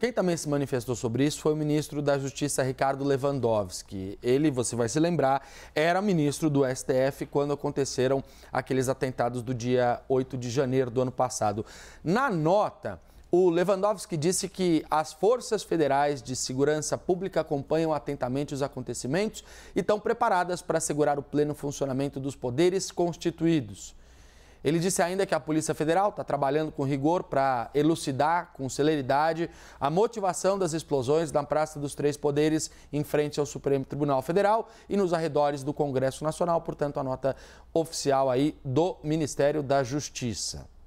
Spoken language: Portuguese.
Quem também se manifestou sobre isso foi o ministro da Justiça, Ricardo Lewandowski. Ele, você vai se lembrar, era ministro do STF quando aconteceram aqueles atentados do dia 8 de janeiro do ano passado. Na nota, o Lewandowski disse que as forças federais de segurança pública acompanham atentamente os acontecimentos e estão preparadas para assegurar o pleno funcionamento dos poderes constituídos. Ele disse ainda que a Polícia Federal está trabalhando com rigor para elucidar com celeridade a motivação das explosões na Praça dos Três Poderes em frente ao Supremo Tribunal Federal e nos arredores do Congresso Nacional. Portanto, a nota oficial aí do Ministério da Justiça.